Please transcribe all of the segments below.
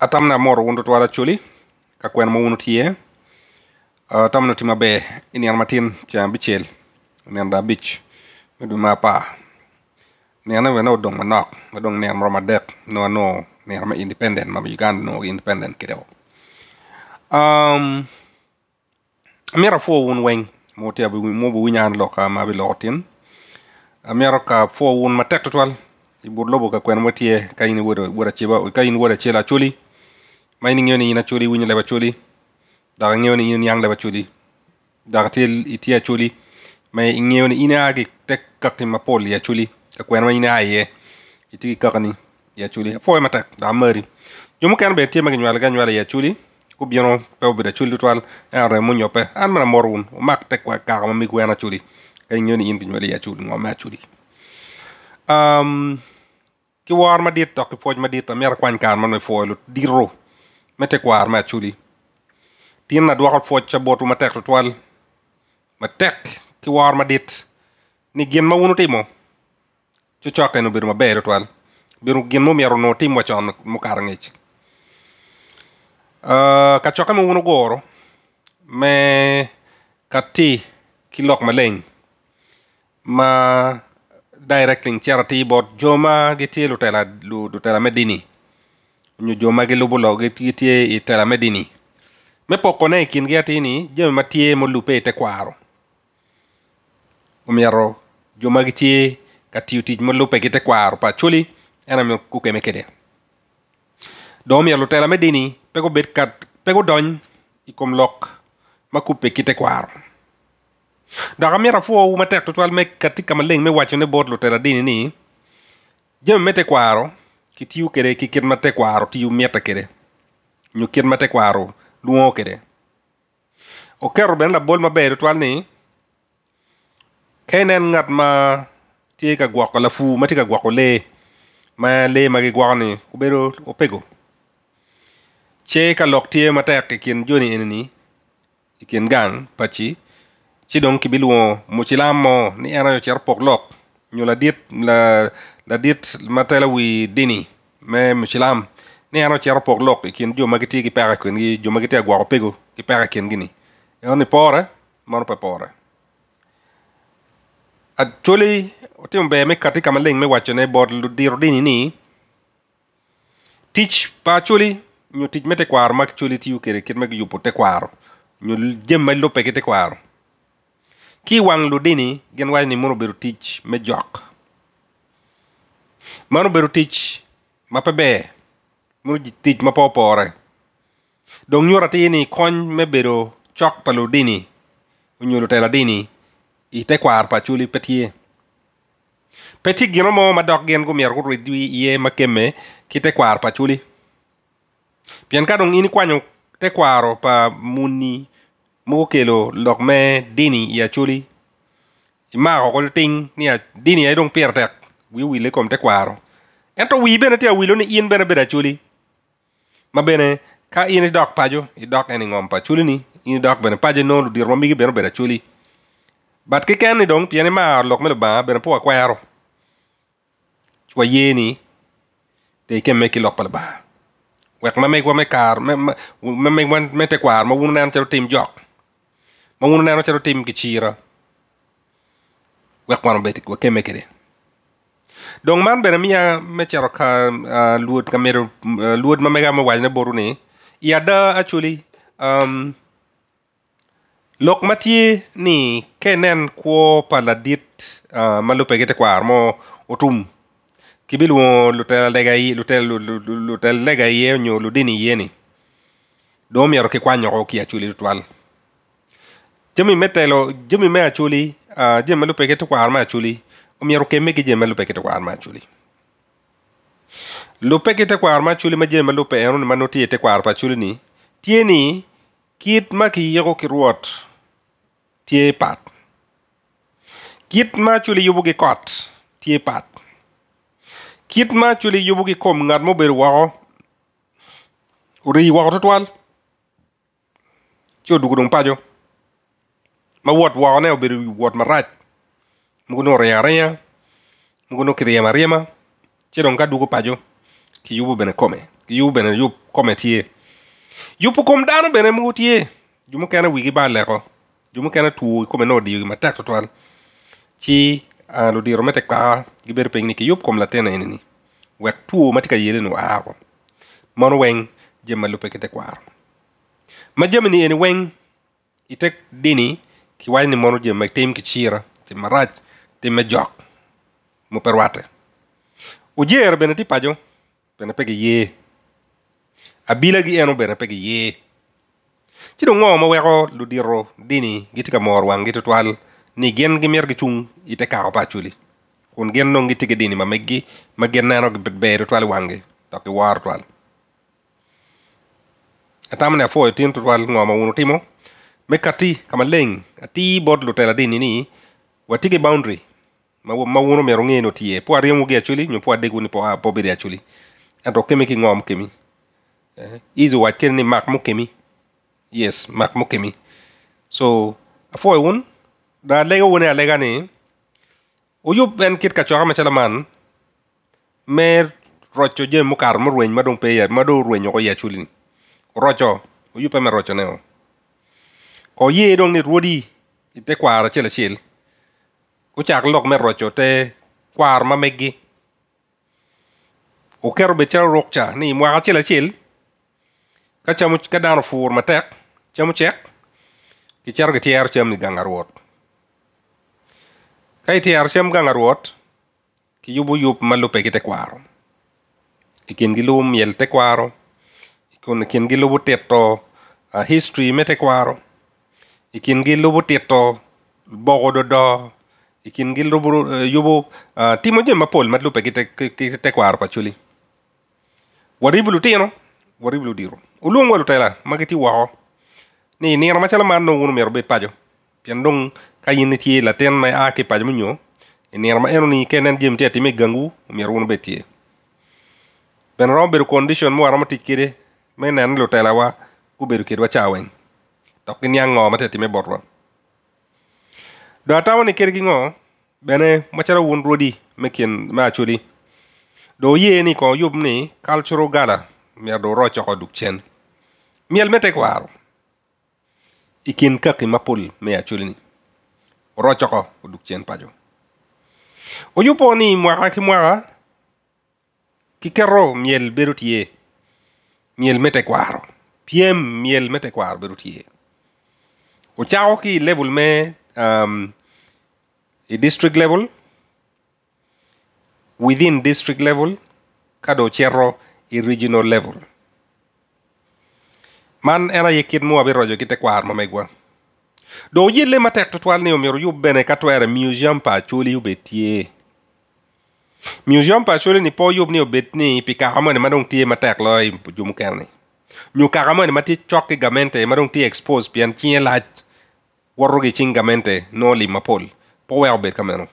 atamna moro wundut wala coli ka kwen ma wunu ye uh, tamno tima be inian matin cha bichel inian da bich medu ma pa nian we no dong manok ma dong nian moro madek no no nian ma independent ma uganda no independent kideo um mira fo wun weng mo te bi mo bu nyan loka ma bi lotin amero ka fo wun ma tek ibur lobo ka kwen motie ka in wora wora chiba ka in wora chela chuli mayni ngewni ñina cuuli wiñu leba cuuli daga ngewni ñin yang leba cuuli daga til itiya cuuli may ngewni ina agi tek kakki ma pol ya cuuli ka kwen ma ina aye itigi kakni ya cuuli fo ma tak da mari jomu kan be tema ngi wala gan wala ya cuuli ku bieno pew be da cuuli twal en re mu nyope an ma morun mak tek wa ka ma mi kwena cuuli kay ngewni indi wala ya cuuli ngom ma cuuli um ki war ma dit tokki foj ma dit ta mer kwan kan man me foilu diro mete kwar ma chuli tin na dwoko pwot cha botu ma tek tutwal ma tek ki war ma dit ni gin ma wunu timo cu coke nu bedo maber tutwal bedo gin mu myeru nu tim wacon mu kar ngec uh, ka coke mu wunu goro me ka ki lok ma leng ma cera charity bot joma gitye lutela lutela medini nyojo magi lubo logi gitye i tela me dini me pokone i kingi atini jami ma tye molupe i tekwaro omyero jo ma gitye ka tiyo tic molupe ki tekwaro pa coli en amiyo gukeme kede do omyero lutela me dini pe gubed ka pe gudony i kom lok ma kupe ki tekwaro dok amyero afuwo matek tutwal me katika maleng me waco ne bot lutela dini ni jami me tekwaro ki tiyo kede ki kit matekwaro tiyo mieta kede nyo kit matekwaro luongo kede okero bene labol maber tutwal ni ka inen ngat ma tye ka gwoko lafu ma tye ka gwoko lee ma lee ma gigwoko ni obedo opego ce ka lok tye matek i e kin joni enini i e kin gang paci ci dong kibi luongo mucilam mo ni en ocito pok lok nyo ladit la, ladit matelo wi dini me mucilam neno cito opok lok i e kin jo ma gitye ki peka kingi jo ma gitye agwoko pego ki peka e kingi ni enoni pore mano pe pore acoli otimo ber me kati kama leng me wacone bot diro dini ni tic pa acoli nyo tic me tekwaro ma coli tiyo kede kit me giyupo tekwaro nyo jem ma lope ki tekwaro ki wang ludini gin wac ni mono obedo tic me jok mano obedo tic mapeber mondo ji tic mapo opore dong yor atini kony me bedo cok pa ludini onyo lutelo adini itekwar pa culi petye peti gino mo madok gin gumyero gurid iye makeme ki tekwar pa culi pien ka dong in ikwanyo tekwaro pa muni mogokelo lok me dini i aculi imako kol ting ni dini ai dong pier tek wiwile kom tekwaro ento wi bene ti awilo ni in bene bedo achuli ma bene ka in idok pajo idok en ing'om pa chuli ni in idok bene pajo nonu dir mamigi bene bedo achuli bat kiken ni dong pien imaar lok me lubanga bene pu akwero cwa yeni te ikem meki lok pa lubanga wek ma megwa me kar ma megwa me tekwar ma wun neno cero tim jok ma wun neno cero tim kichira wek wan obet wakem mekede dong man bene miya me ka luot ka medo luot ma mega um, ma wal lok ma ni ke nen pa ladit uh, kwar mo otum ki bi luongo lutel ludini iye do miero ki ki achuli lutwal jami me telo jami ma lupe omyero okem me gi jema lupe kite kwar ma chuli lupe kite kwar ma chuli ma jema lupe eno ni mano tiye te kwar pa chuli ni tiye ni kit ma kiyego kiruot tiye pat kit ma chuli yubu gi kot tiye pat kit ma chuli yubu gi kom ngat mo beru wako uri wako tutwal chio dugudung pajo ma wot wako ne obiru wot marach muguno rẽa rẽa muguno kɩdɩɛma rɩɛma tɩ dõn ka dugu pajo tɩ yubu bene kome tɩ yubu bene yub kome tɩ ye kom daano bene mugu tɩ jumu kẽna wigi baa lɛgɔ jumu kẽna tuu kome noo dɩ ma tak totoal tɩ ãado ah, dɩɩro me tɩ kpaaga gɩ peng ni kɩ yub kom la tẽna ẽneni wɛk tuo ma tɩ ka yeele no aago jemma lupe kɩ tɩ ma jemi ni eni wɛŋ ɩ tɩ dɩni kɩ wa ni jemma tem kɩ cɩɩra tɩ maraj timme jok muperwate ujer bene ti pajo bene pe giye abila gi eno bene pe giye ci dong ngo maweko ludiro dini giti ka mor wang gi tutwal ni gen gi mir gi chung ite kako pachuli kun gen non giti gi dini ma meggi ma gen neno gi bet beru twal wangi toki war twal atamne e fo tin tutwal ngo ma unu timo mekati kama leng ati bod lutela dini ni watigi boundary ma wuono mero ng'e no tie po ariemo gi achuli nyo po adegu ni po po bi achuli ato kemi ki ngom kemi eh izo wat ken ni mak mo kemi yes mak mo kemi so afo un da lego wone alega ni uyu ben kit ka chora machala man mer rocho je mo kar mo rueny madong pe ya madu rueny ko ya chuli rocho uyu pe mer rocho ne o ko ye dong ni ruodi ite kwara chela chela uchak lok me rocho te kwar ma meggi ukero be calruok cha ni mwaka achiel achiel ka chamu ka dano fur matek chamu chek kichero gi tiero cham gangarwot ka itiero cham gangarwot kiyubu yup malupe gi te kwaro ikin gi lum miel te kwaro ikun ikin gi lubu tito uh, history me te kwaro ikin gi lubu tito bogo dodo ikin gil robo eh, yobo eh, timo jemma pol matlu pe kite kite te kwar pa chuli waribulu tino bulu diro ulung walu tela magiti waho ni ni rama chala man no wonu mer pajo piandong kayin tiye la ten mai a ke pajo munyo ni rama eno ni kenen jem tiye atime gangu mer wonu be ti ben beru condition mo rama tikire menen lu tela wa ku beru kedwa chawen to kin yang ngoma te timi borwa do atawo ni kergi ŋo bene macara wun rodi mekin me acudi do yee ni ko yub ni kalcuru gada mir do roc oko dukchen miel metek waro i kin kaki mapol me acudi ni roc oko odukchen pajo oyupo ni mwaka ki mwaka kikero miel bedo tie miel metek waro piem miel metek waro bedo tie ochako ki level me um, a district level, within district level, kado chero a regional level. Man era ye kit mua birojo kite kwar ma megwa. Do ye le matek tutwal ni omiru yub bene katwere museum pa chuli yubetie. Museum pa chuli ni po yub ni obet ni pika ni madong tie matek lo jumukerni. Nyukaka ni mati chok ki gamente madong tie expose pian chien lach warrugi chingamente no lima pol po wek obed kameno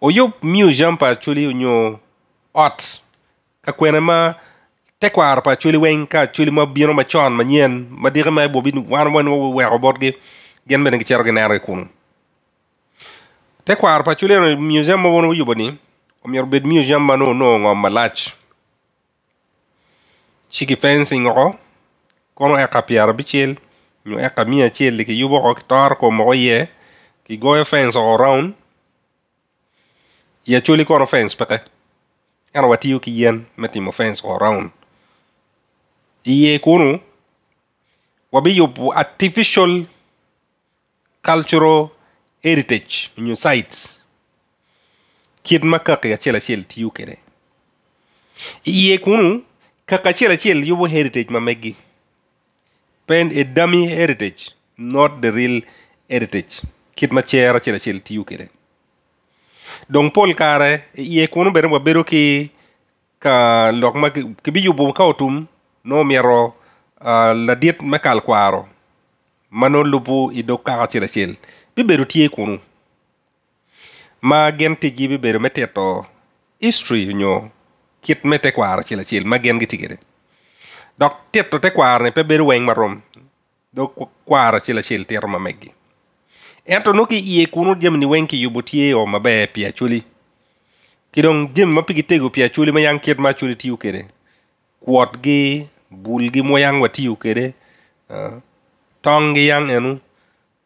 oyub miu jam pa coli onyo ot ka kwene ma tekwaro pa coli weng ka coli ma bino macon manyien ma diki ma ibo bin wan wen weko botgi gin bene gicito ginero gi kunu tekwaro pa coli miu jam ma won oyubo ni omyero miu jam ma no no ngom malac ci gi fencing oko kono eka pyera bicel eka miyo acel ki yubo ko ki toro komoko iye ki goyo fens o raun i acoli kono fens peke eno watiyo ki yen meti mo fence o raun iye nu wabi yubu artificial cultural heritage nyo sites kit ma kak acel aciel tiyo kede iye ka kak acel yu yubo heritage ma meggi spend a dummy heritage, not the real heritage. Kit ma chera chela chel tiu kere. Dong pol kare e ye kunu beru beru ki ka lok ma ki biyu yubu ka otum no miero uh, la diet ma kal kwaro mano lupu idok ka kaka chela chel. Bi beru tie kuno Ma gen tiji bi beru meteto history nyo kit mete kwaro chela chel ma gen gitigede. ดอกเตี้ยตัวเตี้ยกว่าเนี่ยเป็นเบรวงมารมดอกกว่าชิลชิลเตียรมาเมกีแอนตโนกีเอคุณุดิมนิเวงกี่ยูบุตีโอมาเบเปียชุลีคิดงดิมมาพิกิเตกุเปียชุลีมายังเคิดมาชุลีที่อยู่เคเรควอดเกบุลเกมวยังวัดที่อยู่เคเรทองเกยังเอานุ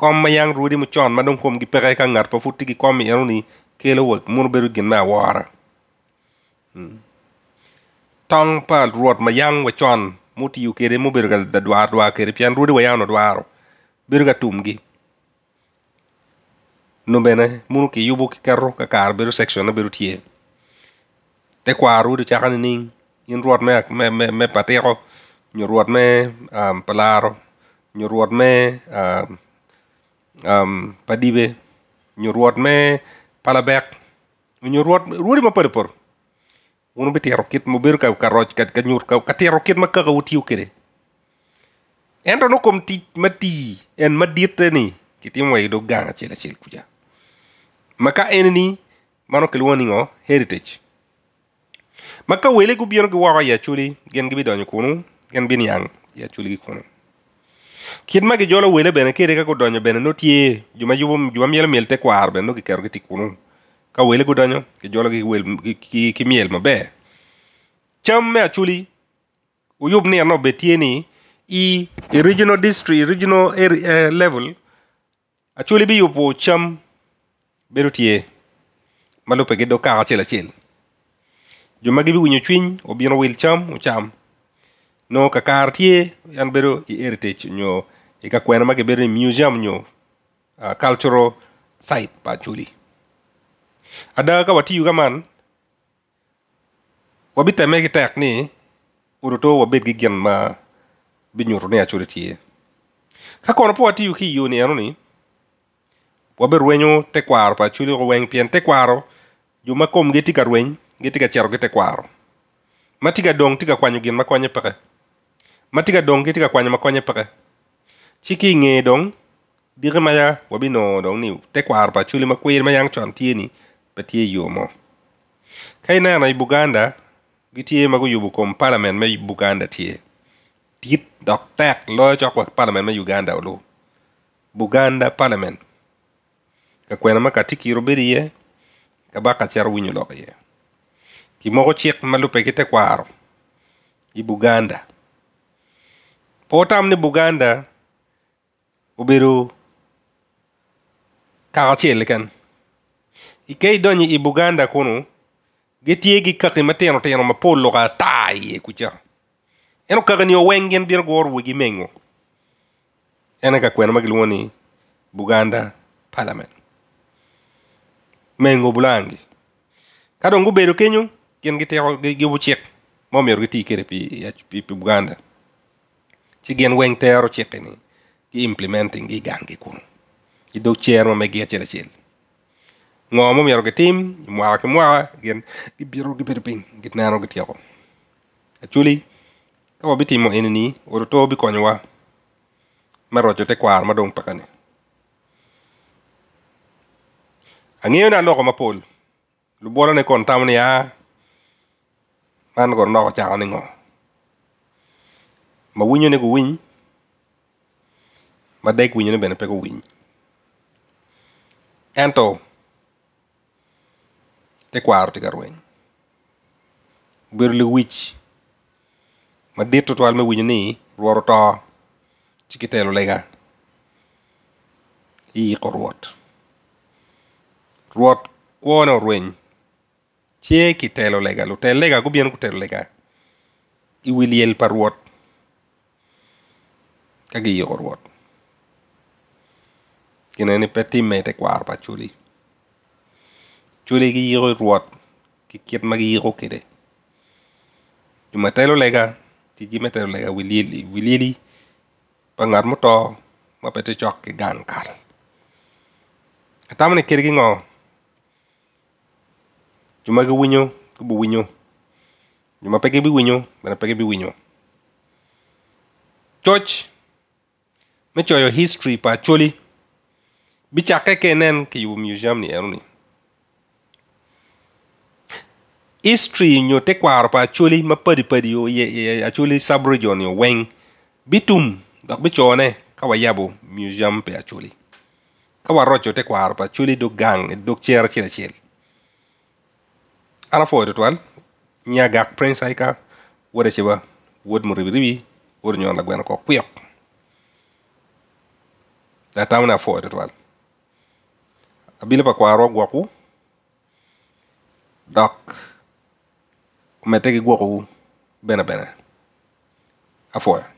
คอมมายังรูดิมจอนมาดงคมกิเปรย์กังกัดพอฟุตติกิคอมมีเอานุนี่เคลวกมูนเบรุกินมาวาระต้องปาดรวดมายังวจอนมุติอยู่เกเรมุเบรกัดดวารดวาเกเรพยันรูดวยยาวนดวารเบรกัตุมกีนุเบนะมุนุกียูบุกิการุกการเบรุเซ็กชันนะเบรุทีเอแต่กวารูดิจักันนิ่งยินรวดแม่แม่แม่แม่ปเตโรยรวดแม่ปลาโรยรวดแม่ปดีเบยรวดแม่ปลาเบกยรวดรู้ดิมาเปิดเป่ด wunu biti rokit mu bir kaw karoj kat ka nyur kaw ka rokit makka kaw tiu ukere en no kom ti mati en madite ni kiti moy do ganga chela ci kuja maka en ni mano woni heritage maka wele gu biyon gu ya chuli gen gibi donyo kunu gen bin yang ya chuli gi kunu kit magi jolo wele bene kere ka ko donyo bene no tie juma jubum juma mel mel te kwar bene no gi kero gi tikunu ka welego danyo gi jolo gi wel gi kimiel maber cham me achuli uyub ni ano betie ni i original district original area, uh, level achuli bi yupo cham bedo tie malupe gi do ka achiel achiel joma gi winyo chwiny obino wil cham ucham no ka kar tie yan bedo i heritage nyo ikakwena e magibedo ni museum nyo uh, cultural site pa achuli pa adaga ka watiyo kaman wabi teme gi tek ni uruto wabed gi gin ma binyuro ni achuri e tie ka kono po watiyo ki yo ni ano ni wabe rwenyo te kwaro pa chuli ko weng pien te kwaro joma kom gi tika rweny gi tika chero gi te kwaro ma tika dong tika kwanyo gin makonye pake ma tika dong gi tika kwanyo makonye pake chiki ng'e dong dire maya wabino dong ni te kwaro pa chuli ma kwir ma yang chon tie ni batye yo mo ka ineno i buganda gitye ma guyubo kom parliament me buganda tye dit dok tek loyo cok wa parliament me uganda olu buganda parliament ka kweno ma kati kiro bedo iye ka baka cero winyo lok iye ki moko cik ma lupe gite kwaro i buganda po tam ni buganda obedo kakacel kan ikei donyo i buganda kunu gitye gi kaki matino tino mapol luka ata iye kuca eno kaki ni oweng gin biro guru wigi mengo ene ka kweno ma giluongo ni buganda parliament mengo bulangi ka dong gubedo kenyo gin gitiko gibu cik momiyor gitii kede pi, pi, pi buganda ci gin weng tero cikini gi implementing gi gangi kunu idog cer ma megi achiel achiel ngo mo gitim ke tim mwa ke mwa gen gi biro gi biro ping git na gi tieko actually ka bitim mo enni ni do to bi konyowa ma rocho te kwar ma dong pakane ang'eyo na loko mapol lubuola ne kon tam ni man kon loko cha ni ngo ma wunyo ne win ma dek winyo ne bene ko win ento tekwaro tye ka rweny bedo luwic madit tutwal me winyoni ni otor ci ki lega iyiko rwot rwot kwone orweny tye ki telo lega lutel lega gubino gutelo lega i wi lyel pa rwot ka giyiko rwot gin eni pe timme tekwaro pa coli चूल्हे की ये ki कि magi yiro kede juma telo lega, tiji me telo lega wilili wilili pangar moto ma pete cok ke gan kal. Atam ne kirgi ngo. juma gi winyo, ke bu winyo. juma peke bi winyo, mana peke bi winyo. choch me choyo history pa choli. Bichake kenen ki yu museum ni eruni. history nyo te kwar pa acholi mapadi padi yo ye, ye, acholi sub region yo weng bitum dok bi chone ka wayabo museum pe acholi ka warocho te kwar pa acholi dok gang dok cher achiel achiel ara fo to twal nya gak prince aika wode cheba wod mo ribi ribi wod nyon la gwen ko kwiok da tamna fo to twal abile pa kwaro gwaku dok Como é que guarou? Bene, bene. Afuera.